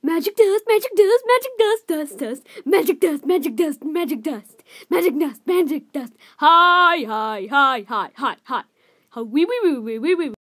Magic dust, magic dust, magic dust, dust, dust, magic dust, magic dust, magic dust, magic dust, magic dust. Hi, hi, hi, hi, hi, hi. Wee, wee, wee, wee, wee, wee.